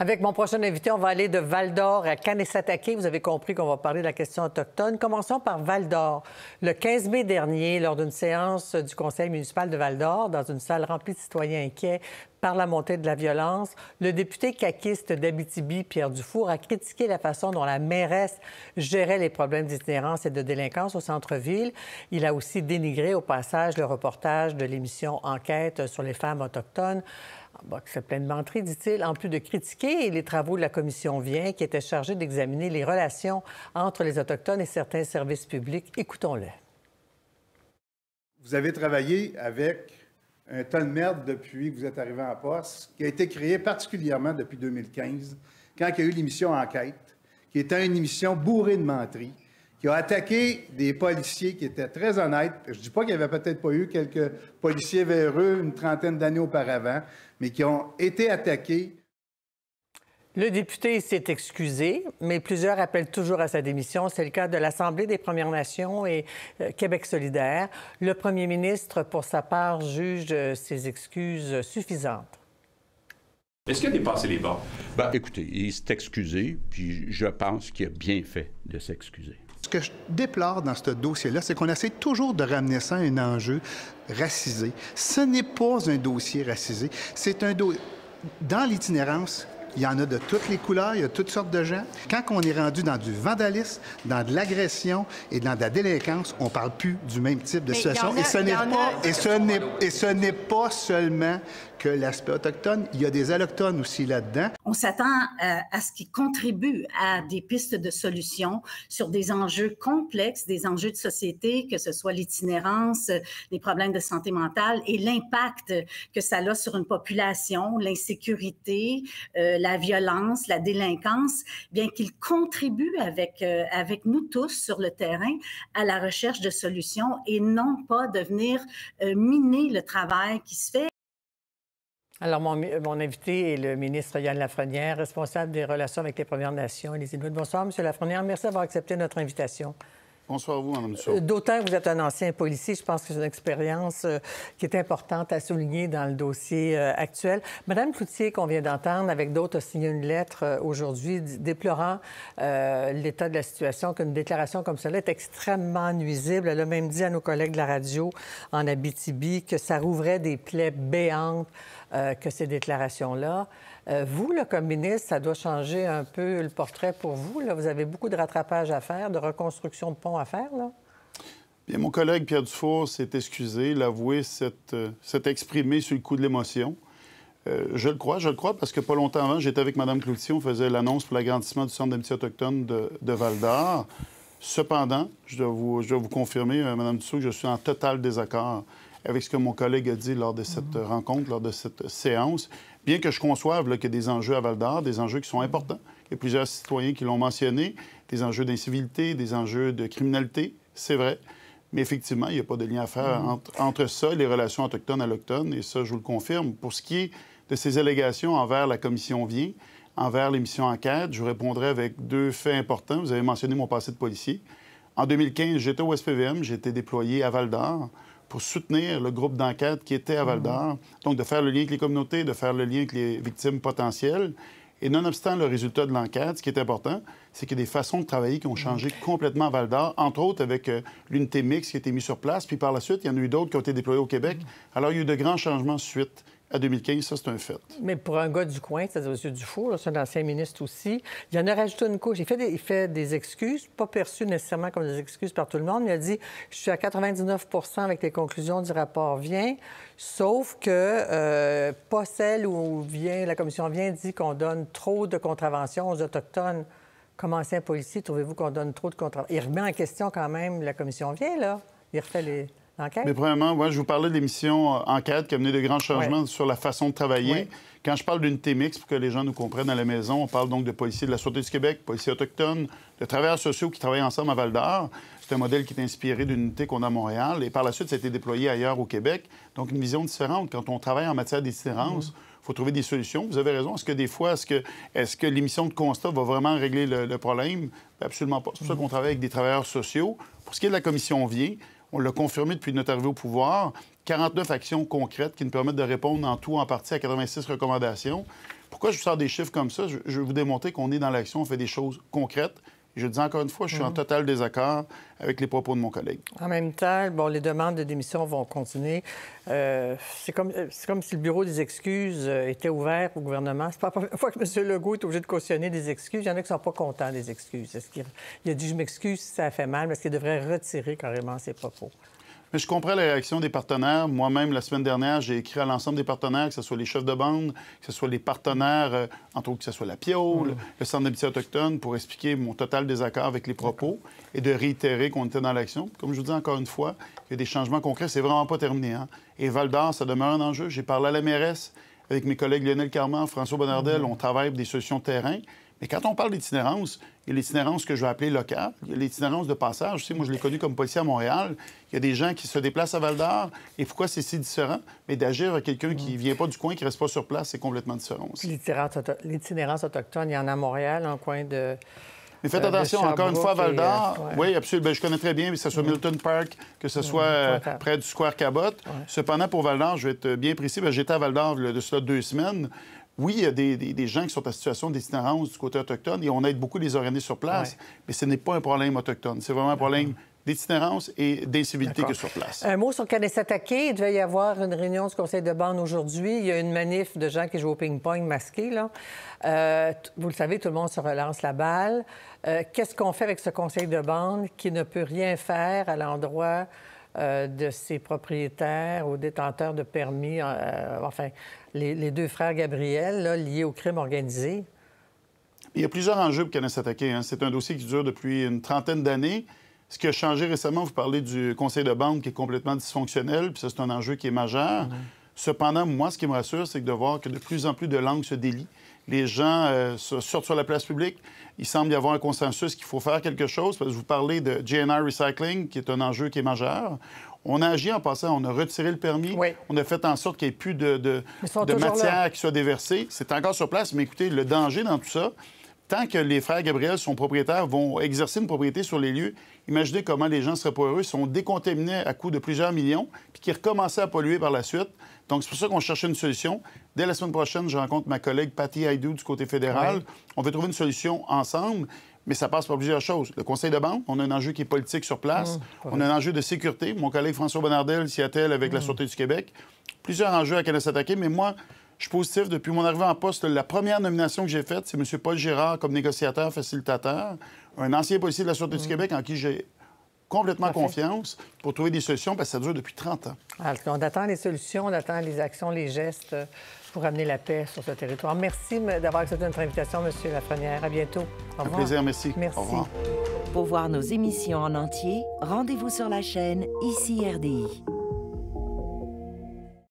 Avec mon prochain invité, on va aller de Val d'Or à Kanesatake. Vous avez compris qu'on va parler de la question autochtone. Commençons par Val d'Or. Le 15 mai dernier, lors d'une séance du conseil municipal de Val d'Or, dans une salle remplie de citoyens inquiets par la montée de la violence, le député caquiste d'Abitibi, Pierre Dufour, a critiqué la façon dont la mairesse gérait les problèmes d'itinérance et de délinquance au centre-ville. Il a aussi dénigré au passage le reportage de l'émission Enquête sur les femmes autochtones ah, plein de menterie dit-il, en plus de critiquer les travaux de la commission Vient, qui était chargée d'examiner les relations entre les Autochtones et certains services publics. Écoutons-le. Vous avez travaillé avec un tas de merde depuis que vous êtes arrivé en poste, qui a été créé particulièrement depuis 2015, quand il y a eu l'émission Enquête, qui était une émission bourrée de menteries, qui ont attaqué des policiers qui étaient très honnêtes. Je ne dis pas qu'il n'y avait peut-être pas eu quelques policiers véreux une trentaine d'années auparavant, mais qui ont été attaqués. Le député s'est excusé, mais plusieurs appellent toujours à sa démission. C'est le cas de l'Assemblée des Premières Nations et euh, Québec solidaire. Le premier ministre, pour sa part, juge euh, ses excuses suffisantes. Est-ce qu'il a dépassé les bords? Ben, écoutez, il s'est excusé, puis je pense qu'il a bien fait de s'excuser. Ce que je déplore dans ce dossier-là, c'est qu'on essaie toujours de ramener ça à un enjeu racisé. Ce n'est pas un dossier racisé. C'est un dossier. Dans l'itinérance, il y en a de toutes les couleurs, il y a toutes sortes de gens. Quand on est rendu dans du vandalisme, dans de l'agression et dans de la délinquance, on ne parle plus du même type de situation. et ce n'est et ce n'est pas seulement que l'aspect autochtone. Il y a des allochtones aussi là-dedans. On s'attend euh, à, ce qu'ils contribuent à des pistes de solutions sur des enjeux complexes, des enjeux de société, que ce soit l'itinérance, les problèmes de santé mentale et l'impact que ça a sur une population, l'insécurité, euh, la violence, la délinquance, bien qu'ils contribuent avec, euh, avec nous tous sur le terrain à la recherche de solutions et non pas devenir venir miner le travail qui se fait. Alors, mon, invité est le ministre Yann Lafrenière, responsable des relations avec les Premières Nations et les Inuits. Bonsoir, M. Lafrenière. Merci d'avoir accepté notre invitation. Bonsoir vous, euh, D'autant que vous êtes un ancien policier, je pense que c'est une expérience euh, qui est importante à souligner dans le dossier euh, actuel. Madame Cloutier, qu'on vient d'entendre, avec d'autres, a signé une lettre aujourd'hui déplorant l'état de la situation, qu'une déclaration comme cela est extrêmement nuisible. Elle a même dit à nos collègues de la radio en Abitibi que ça rouvrait des plaies béantes que ces déclarations-là. Euh, vous, le comme ministre, ça doit changer un peu le portrait pour vous. Vous avez beaucoup de rattrapage à faire, de reconstruction de ponts à faire. mon collègue Pierre Dufour s'est excusé, l'avoué s'est euh, exprimé sur le coup de l'émotion. Euh, je le crois, je le crois, parce que pas longtemps avant, j'étais avec Mme Cloutier, on faisait l'annonce pour l'agrandissement du Centre d'amitié autochtone de, Val-d'Or. Cependant, je dois vous, confirmer, Mme Dussault, que je suis en total désaccord avec ce que mon collègue a dit lors de cette mm-hmm. rencontre, lors de cette séance bien que je conçoive qu'il y a des enjeux à Val d'Or, des enjeux qui sont importants. Il y a plusieurs citoyens qui l'ont mentionné, des enjeux d'incivilité, des enjeux de criminalité, c'est vrai. Mais effectivement, il n'y a pas de lien à faire mm-hmm. entre, ça et les relations autochtones-allochtones, et ça, je vous le confirme. Pour ce qui est de ces allégations envers la commission Vient, envers l'émission Enquête, je répondrai avec deux faits importants. Vous avez mentionné mon passé de policier. En 2015, j'étais au SPVM, j'étais déployé à Val d'Or pour soutenir le groupe d'enquête qui était à Val d'Or. Mm. Donc, de faire le lien avec les communautés, de faire le lien avec les victimes potentielles. Et nonobstant le résultat de l'enquête, ce qui est important, c'est qu'il y a des façons de travailler qui ont changé mm. complètement à Val d'Or, entre autres avec euh, l'unité mixte qui a été mise sur place. Puis par la suite, il y en a eu d'autres qui ont été déployés au Québec. Mm. Alors, il y a eu de grands changements suite à 2015, ça, c'est un fait. Mais pour un gars du coin, c'est-à-dire M. Dufour, c'est un ancien ministre aussi, il en a rajouté une couche. Il fait, des, excuses, pas perçues nécessairement comme des excuses par tout le monde, mais il a dit « Je suis à 99 avec les conclusions du rapport vient, sauf que euh, pas celle où vient, la commission vient dit qu'on donne trop de contraventions aux Autochtones. » Comme ancien policier, trouvez-vous qu'on donne trop de contraventions? Il remet en question quand même la commission vient, là. Il refait les... Mais premièrement, moi, je vous parlais de l'émission euh, Enquête qui a mené de grands changements sur la façon de travailler. Quand je parle d'une TMX, pour que les gens nous comprennent à la maison, on parle donc de policiers de la Sûreté du Québec, policiers autochtones, de travailleurs sociaux qui travaillent ensemble à Val-d'Or. C'est un modèle qui est inspiré d'une unité qu'on a à Montréal et par la suite, ça a été déployé ailleurs au Québec. Donc, une vision différente. Quand on travaille en matière d'itinérance, il mm. faut trouver des solutions. Vous avez raison. Est-ce que des fois, est-ce que, l'émission de constat va vraiment régler le, problème? Ben, absolument pas. C'est pour ça mm. qu'on travaille avec des travailleurs sociaux. Pour ce qui est de la commission vient on l'a confirmé depuis notre arrivée au pouvoir, 49 actions concrètes qui nous permettent de répondre en tout, en partie, à 86 recommandations. Pourquoi je vous sors des chiffres comme ça? Je, vous démontrer qu'on est dans l'action, on fait des choses concrètes je dis encore une fois, je suis en mhm. total désaccord avec les propos de mon collègue. En même temps, bon, les demandes de démission vont continuer. Euh, euh, c'est comme, si le bureau des excuses euh, était ouvert au gouvernement. C'est pas la première fois que M. Legault est obligé de cautionner des excuses. Il y en a qui sont pas contents des excuses. Est-ce qu'il il a dit je m'excuse si ça a fait mal, mais est-ce qu'il devrait retirer carrément ses propos? Mais je comprends la réaction des partenaires. Moi-même, la semaine dernière, j'ai écrit à l'ensemble des partenaires, que ce soit les chefs de bande, que ce soit les partenaires, euh, entre autres, que ce soit la PIO, mm. le Centre d'habitude autochtone, pour expliquer mon total désaccord avec les propos et de réitérer qu'on était dans l'action. Comme je vous dis encore une fois, il y a des changements concrets. C'est vraiment pas terminé. Hein. Et Val d'Or, ça demeure un enjeu. J'ai parlé à la mairesse avec mes collègues Lionel Carman, François Bonnardel. Mm. On travaille des solutions de terrain. Mais quand on parle d'itinérance, il y a l'itinérance que je vais appeler locale, l'itinérance de passage. moi, je l'ai connue comme policier à Montréal. Il y a des gens qui se déplacent à Val-d'Or. Et pourquoi c'est si différent? Mais d'agir à quelqu'un qui ne vient pas du coin, qui ne reste pas sur place, c'est complètement différent L'itinérance autochtone, il y en a à Montréal, en coin de... Mais faites euh, attention, encore une fois, euh, Val d'Or. Oui, absolument. Ben, je connais très bien, que ce soit Milton Park, que ce soit euh, près du Square Cabot. Cependant, pour Val d'Or, je vais être bien précis, j'étais à Val d'Or de cela deux semaines oui, il y a des, des, gens qui sont en situation d'itinérance du côté autochtone et on aide beaucoup les organismes sur place, mais ce n'est pas un problème autochtone. C'est vraiment un problème d'itinérance et d'incivilité que sur place. Un mot sur Kanesatake. Il devait y avoir une réunion du conseil de bande aujourd'hui. Il y a une manif de gens qui jouent au ping-pong masqué. Euh, vous le savez, tout le monde se relance la balle. Euh, qu'est-ce qu'on fait avec ce conseil de bande qui ne peut rien faire à l'endroit euh, de ses propriétaires aux détenteurs de permis, euh, euh, enfin, les, deux frères Gabriel, liés au crime organisé? Il y a plusieurs enjeux pour a Attaqué. Hein. C'est un dossier qui dure depuis une trentaine d'années. Ce qui a changé récemment, vous parlez du conseil de banque qui est complètement dysfonctionnel, puis ça, c'est un enjeu qui est majeur. Mm-hmm. Cependant, moi, ce qui me rassure, c'est de voir que de plus en plus de langues se délient. Les gens euh, sortent sur la place publique. Il semble y avoir un consensus qu'il faut faire quelque chose. Parce que vous parlez de GNR Recycling, qui est un enjeu qui est majeur. On a agi en passant, on a retiré le permis, on a fait en sorte qu'il n'y ait plus de, de, matière qui soit déversée. C'est encore sur place, mais écoutez, le danger dans tout ça, tant que les frères Gabriel sont propriétaires, vont exercer une propriété sur les lieux, imaginez comment les gens seraient pas heureux, sont décontaminés à coût de plusieurs millions, puis qui recommençaient à polluer par la suite. Donc, c'est pour ça qu'on cherchait une solution. Dès la semaine prochaine, je rencontre ma collègue Patty Haidou du côté fédéral. On veut trouver une solution ensemble, mais ça passe par plusieurs choses. Le conseil de banque, on a un enjeu qui est politique sur place. Mmh, on a un enjeu de sécurité. Mon collègue François Bonardel s'y attelle avec la mmh. Sûreté du Québec. Plusieurs enjeux à connaître s'attaquer, mais moi, je suis positif depuis mon arrivée en poste. La première nomination que j'ai faite, c'est M. Paul Gérard comme négociateur, facilitateur, un ancien policier de la Sûreté du mm. Québec en qui j'ai complètement confiance pour trouver des solutions parce que ça dure depuis 30 ans. on attend les solutions, on attend les actions, les gestes pour amener la paix sur ce territoire. Merci d'avoir accepté notre invitation, M. Lafrenière. À bientôt. Au plaisir, merci. Merci. Pour voir nos émissions en entier, rendez-vous sur la chaîne ICI RDI.